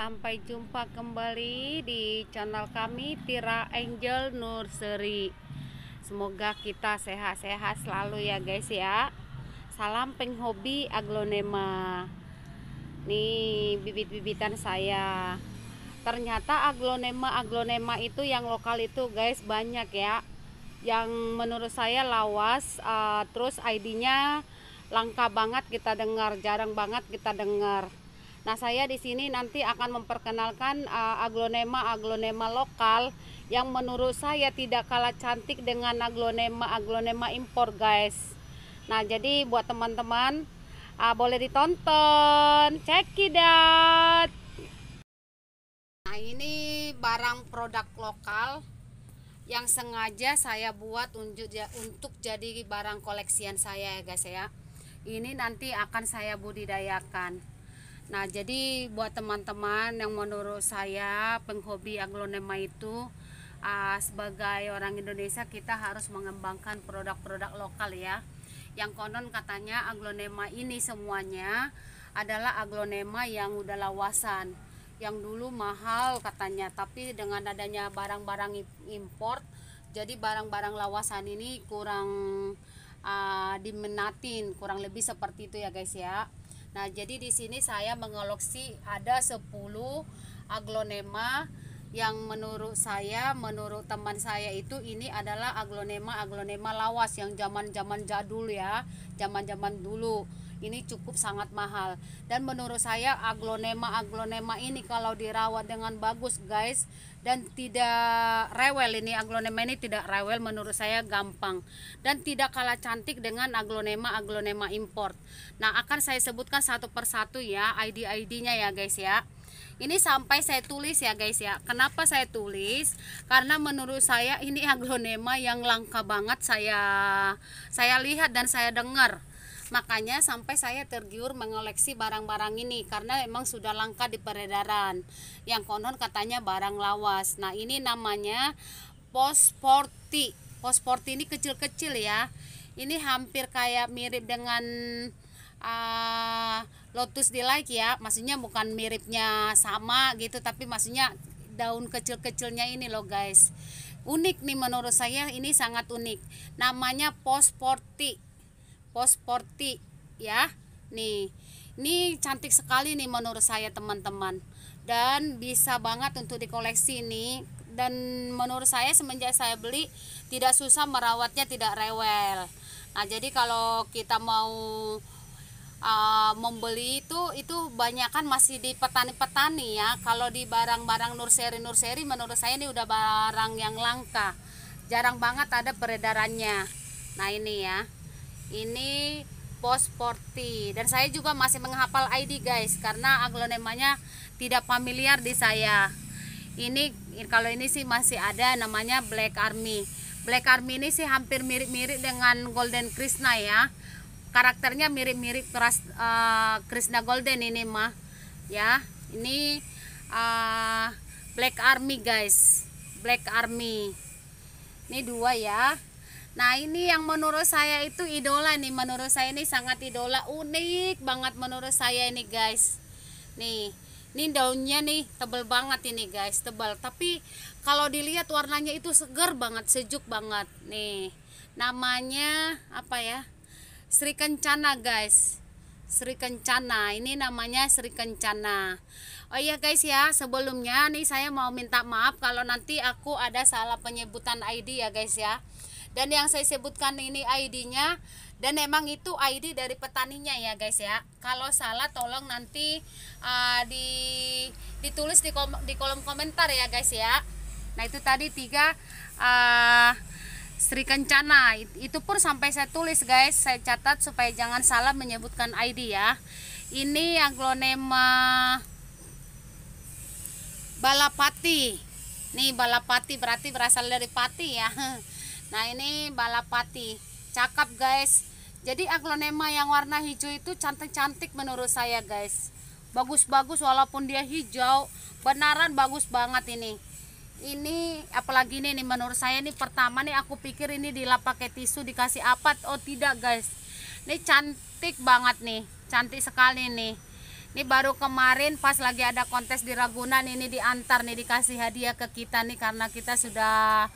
Sampai jumpa kembali di channel kami Tira Angel Nursery. Semoga kita sehat-sehat selalu ya guys ya. Salam penghobi aglonema. Nih bibit-bibitan saya. Ternyata aglonema-aglonema itu yang lokal itu guys banyak ya. Yang menurut saya lawas uh, terus ID-nya langka banget kita dengar, jarang banget kita dengar. Nah, saya di sini nanti akan memperkenalkan uh, eh, aglonema-aglonema lokal yang menurut saya tidak kalah cantik dengan aglonema-aglonema impor, guys. Nah, jadi buat teman-teman uh, boleh ditonton. Check it Nah, ini barang produk lokal yang sengaja saya buat untuk untuk jadi barang koleksian saya ya guys ya. Ini nanti akan saya budidayakan. Nah, jadi buat teman-teman yang menurut saya penghobi aglonema itu uh, sebagai orang Indonesia kita harus mengembangkan produk-produk lokal ya. Yang konon katanya aglonema ini semuanya adalah aglonema yang udah lawasan. Yang dulu mahal katanya, tapi dengan adanya barang-barang import, jadi barang-barang lawasan ini kurang uh, dimenatin, kurang lebih seperti itu ya guys ya. Nah, jadi di sini saya mengoleksi ada 10 aglonema yang menurut saya, menurut teman saya itu ini adalah aglonema aglonema lawas yang zaman-zaman jadul ya, zaman-zaman dulu. Ini cukup sangat mahal dan menurut saya aglonema aglonema ini kalau dirawat dengan bagus guys, dan tidak rewel ini aglonema ini tidak rewel menurut saya gampang dan tidak kalah cantik dengan aglonema aglonema import nah akan saya sebutkan satu persatu ya ID-ID nya ya guys ya ini sampai saya tulis ya guys ya kenapa saya tulis karena menurut saya ini aglonema yang langka banget saya saya lihat dan saya dengar Makanya sampai saya tergiur mengoleksi barang-barang ini karena memang sudah langka di peredaran. Yang konon katanya barang lawas. Nah, ini namanya posporti. Posporti ini kecil-kecil ya. Ini hampir kayak mirip dengan uh, lotus delight ya. Maksudnya bukan miripnya sama gitu tapi maksudnya daun kecil-kecilnya ini loh guys unik nih menurut saya ini sangat unik namanya posporti Posporti ya. Nih, ini cantik sekali nih menurut saya teman-teman. Dan bisa banget untuk dikoleksi nih. Dan menurut saya semenjak saya beli tidak susah merawatnya, tidak rewel. Nah, jadi kalau kita mau uh, membeli itu itu banyak kan masih di petani-petani ya. Kalau di barang-barang nurseri-nurseri menurut saya ini udah barang yang langka. Jarang banget ada peredarannya. Nah, ini ya ini pos 40 dan saya juga masih menghafal ID guys karena aglonemanya tidak familiar di saya ini kalau ini sih masih ada namanya Black Army Black Army ini sih hampir mirip-mirip dengan Golden Krishna ya karakternya mirip-mirip keras uh, Krishna Golden ini mah ya ini uh, Black Army guys Black Army ini dua ya Nah ini yang menurut saya itu idola nih Menurut saya ini sangat idola Unik banget menurut saya ini guys Nih ini daunnya nih tebal banget ini guys Tebal tapi kalau dilihat warnanya itu segar banget Sejuk banget nih Namanya apa ya Sri Kencana guys Sri Kencana ini namanya Sri Kencana Oh iya guys ya sebelumnya nih saya mau minta maaf kalau nanti aku ada salah penyebutan ID ya guys ya dan yang saya sebutkan ini ID-nya dan emang itu ID dari petaninya ya guys ya kalau salah tolong nanti uh, di ditulis di, kom di kolom komentar ya guys ya nah itu tadi tiga uh, Sri Kencana itu pun sampai saya tulis guys saya catat supaya jangan salah menyebutkan ID ya ini yang glonema balapati nih balapati berarti berasal dari pati ya Nah ini balapati, cakep guys. Jadi aglonema yang warna hijau itu cantik-cantik menurut saya guys. Bagus-bagus walaupun dia hijau, benaran bagus banget ini. Ini apalagi ini nih menurut saya ini pertama nih aku pikir ini dilap pakai tisu dikasih apa Oh tidak guys, ini cantik banget nih, cantik sekali nih. Ini baru kemarin pas lagi ada kontes di Ragunan ini diantar nih dikasih hadiah ke kita nih karena kita sudah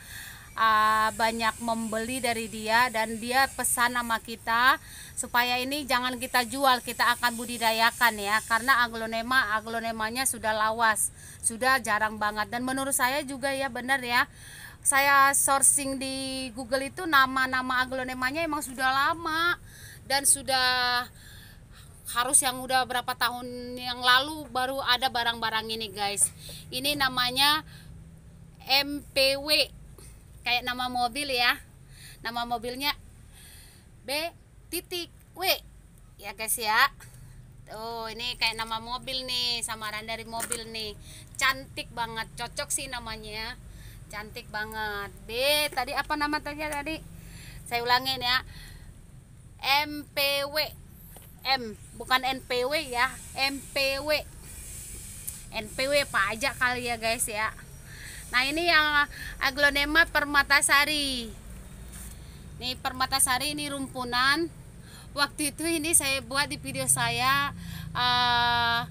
uh, banyak membeli dari dia dan dia pesan sama kita supaya ini jangan kita jual kita akan budidayakan ya karena aglonema aglonemanya sudah lawas sudah jarang banget dan menurut saya juga ya benar ya saya sourcing di Google itu nama-nama aglonemanya emang sudah lama dan sudah harus yang udah berapa tahun yang lalu baru ada barang-barang ini guys ini namanya MPW kayak nama mobil ya nama mobilnya B titik W ya guys ya tuh ini kayak nama mobil nih samaran dari mobil nih cantik banget cocok sih namanya ya. cantik banget B tadi apa nama tadi tadi saya ulangin ya MPW M bukan NPW ya MPW NPW pajak kali ya guys ya Nah ini yang aglonema permatasari. Ini permatasari ini rumpunan. Waktu itu ini saya buat di video saya uh,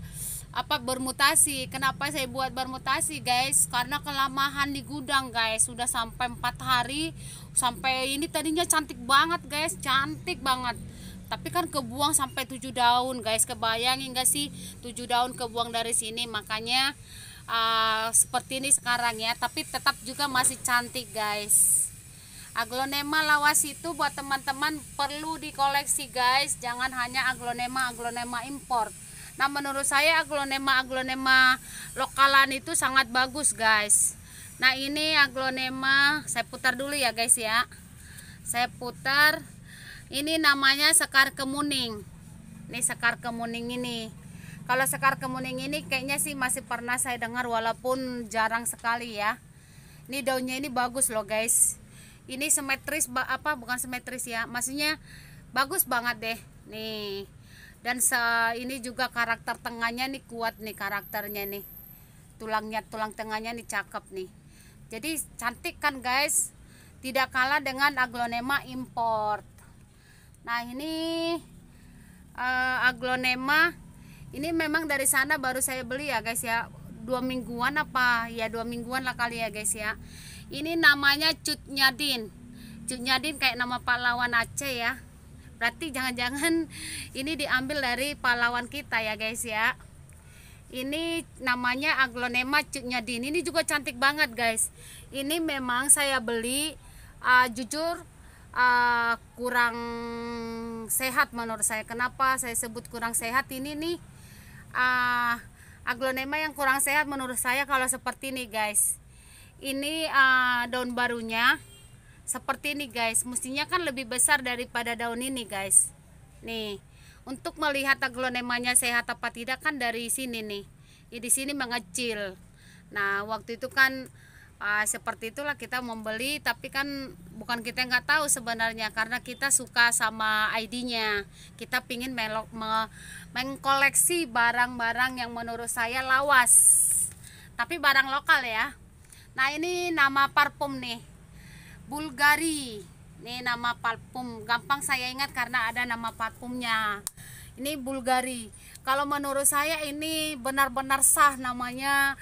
apa bermutasi. Kenapa saya buat bermutasi guys? Karena kelamahan di gudang guys. Sudah sampai empat hari. Sampai ini tadinya cantik banget guys, cantik banget tapi kan kebuang sampai tujuh daun guys Kebayangin gak sih tujuh daun kebuang dari sini makanya Ah, seperti ini sekarang ya tapi tetap juga masih cantik guys aglonema lawas itu buat teman-teman perlu dikoleksi guys jangan hanya aglonema aglonema import nah menurut saya aglonema aglonema lokalan itu sangat bagus guys nah ini aglonema saya putar dulu ya guys ya saya putar ini namanya sekar kemuning ini sekar kemuning ini kalau sekar kemuning ini kayaknya sih masih pernah saya dengar walaupun jarang sekali ya. Ini daunnya ini bagus loh guys. Ini simetris apa bukan simetris ya. Maksudnya bagus banget deh. Nih. Dan se ini juga karakter tengahnya nih kuat nih karakternya nih. Tulangnya tulang tengahnya nih cakep nih. Jadi cantik kan guys. Tidak kalah dengan aglonema import. Nah, ini uh, aglonema ini memang dari sana baru saya beli ya guys ya dua mingguan apa ya dua mingguan lah kali ya guys ya ini namanya Cut Nyadin Cut Nyadin kayak nama pahlawan Aceh ya berarti jangan-jangan ini diambil dari pahlawan kita ya guys ya ini namanya aglonema Cut Nyadin ini juga cantik banget guys ini memang saya beli uh, jujur uh, kurang sehat menurut saya kenapa saya sebut kurang sehat ini nih uh, ah, aglonema yang kurang sehat menurut saya kalau seperti ini guys ini uh, daun barunya seperti ini guys mestinya kan lebih besar daripada daun ini guys nih untuk melihat aglonemanya sehat apa tidak kan dari sini nih ya, di sini mengecil nah waktu itu kan uh, seperti itulah kita membeli tapi kan bukan kita yang nggak tahu sebenarnya karena kita suka sama ID-nya kita pingin melok me, mengkoleksi barang-barang yang menurut saya lawas tapi barang lokal ya nah ini nama parfum nih Bulgari ini nama parfum gampang saya ingat karena ada nama parfumnya ini Bulgari kalau menurut saya ini benar-benar sah namanya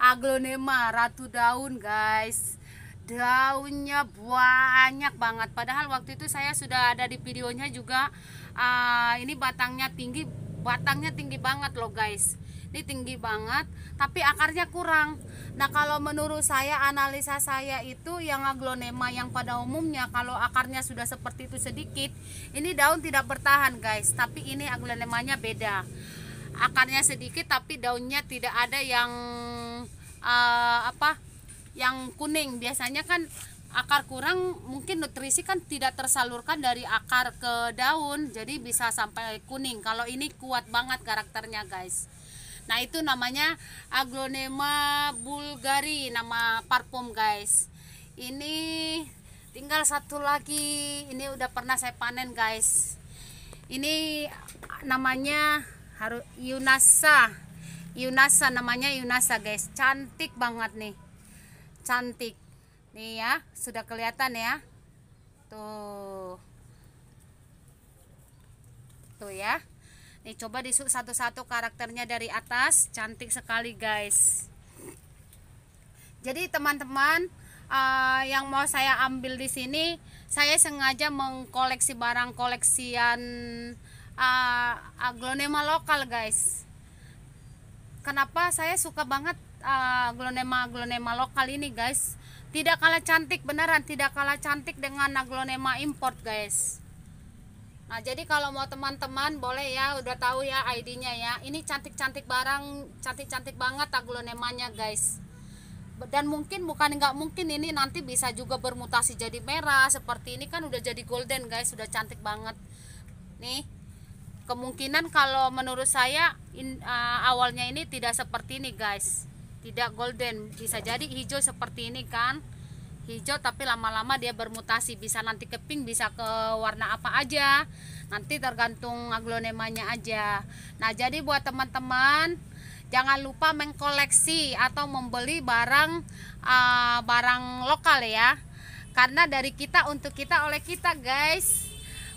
aglonema ratu daun guys daunnya banyak banget padahal waktu itu saya sudah ada di videonya juga uh, ini batangnya tinggi batangnya tinggi banget loh guys ini tinggi banget tapi akarnya kurang nah kalau menurut saya analisa saya itu yang aglonema yang pada umumnya kalau akarnya sudah seperti itu sedikit ini daun tidak bertahan guys tapi ini aglonemanya beda akarnya sedikit tapi daunnya tidak ada yang uh, apa yang kuning biasanya kan akar kurang mungkin nutrisi kan tidak tersalurkan dari akar ke daun jadi bisa sampai kuning kalau ini kuat banget karakternya guys nah itu namanya aglonema bulgari nama parfum guys ini tinggal satu lagi ini udah pernah saya panen guys ini namanya harus Yunasa Yunasa namanya Yunasa guys cantik banget nih cantik nih ya sudah kelihatan ya tuh tuh ya nih coba disuk satu-satu karakternya dari atas cantik sekali guys jadi teman-teman uh, yang mau saya ambil di sini saya sengaja mengkoleksi barang koleksian uh, aglonema lokal guys kenapa saya suka banget uh, aglonema aglonema lokal ini guys tidak kalah cantik beneran tidak kalah cantik dengan aglonema import guys nah jadi kalau mau teman-teman boleh ya udah tahu ya ID-nya ya ini cantik-cantik barang cantik-cantik banget aglonemanya guys dan mungkin bukan nggak mungkin ini nanti bisa juga bermutasi jadi merah seperti ini kan udah jadi golden guys sudah cantik banget nih kemungkinan kalau menurut saya in, uh, awalnya ini tidak seperti ini guys tidak golden bisa jadi hijau seperti ini kan hijau tapi lama-lama dia bermutasi bisa nanti ke pink bisa ke warna apa aja nanti tergantung aglonemanya aja nah jadi buat teman-teman jangan lupa mengkoleksi atau membeli barang uh, barang lokal ya karena dari kita untuk kita oleh kita guys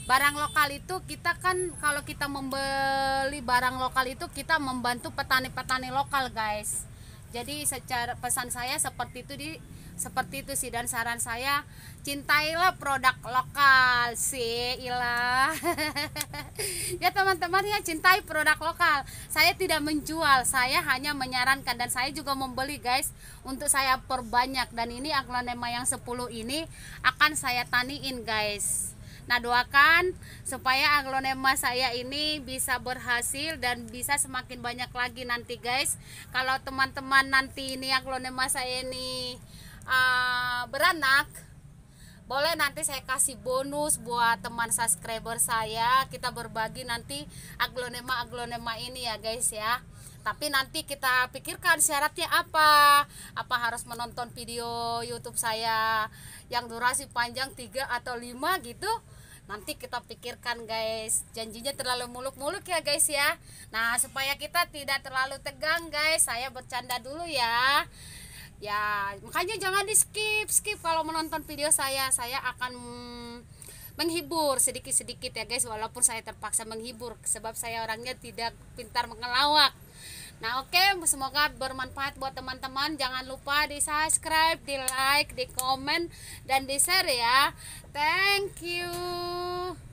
barang lokal itu kita kan kalau kita membeli barang lokal itu kita membantu petani-petani lokal guys jadi secara pesan saya seperti itu di seperti itu sih dan saran saya cintailah produk lokal sih ilah ya teman-teman ya cintai produk lokal saya tidak menjual saya hanya menyarankan dan saya juga membeli guys untuk saya perbanyak dan ini aglonema yang 10 ini akan saya taniin guys Nah doakan supaya aglonema saya ini bisa berhasil dan bisa semakin banyak lagi nanti guys. Kalau teman-teman nanti ini aglonema saya ini uh, beranak, boleh nanti saya kasih bonus buat teman subscriber saya. Kita berbagi nanti aglonema aglonema ini ya guys ya tapi nanti kita pikirkan syaratnya apa apa harus menonton video YouTube saya yang durasi panjang 3 atau 5 gitu nanti kita pikirkan guys janjinya terlalu muluk-muluk ya guys ya nah supaya kita tidak terlalu tegang guys saya bercanda dulu ya ya makanya jangan di skip skip kalau menonton video saya saya akan menghibur sedikit-sedikit ya guys walaupun saya terpaksa menghibur sebab saya orangnya tidak pintar mengelawak Nah oke okay, semoga bermanfaat buat teman-teman Jangan lupa di subscribe, di like, di komen, dan di share ya Thank you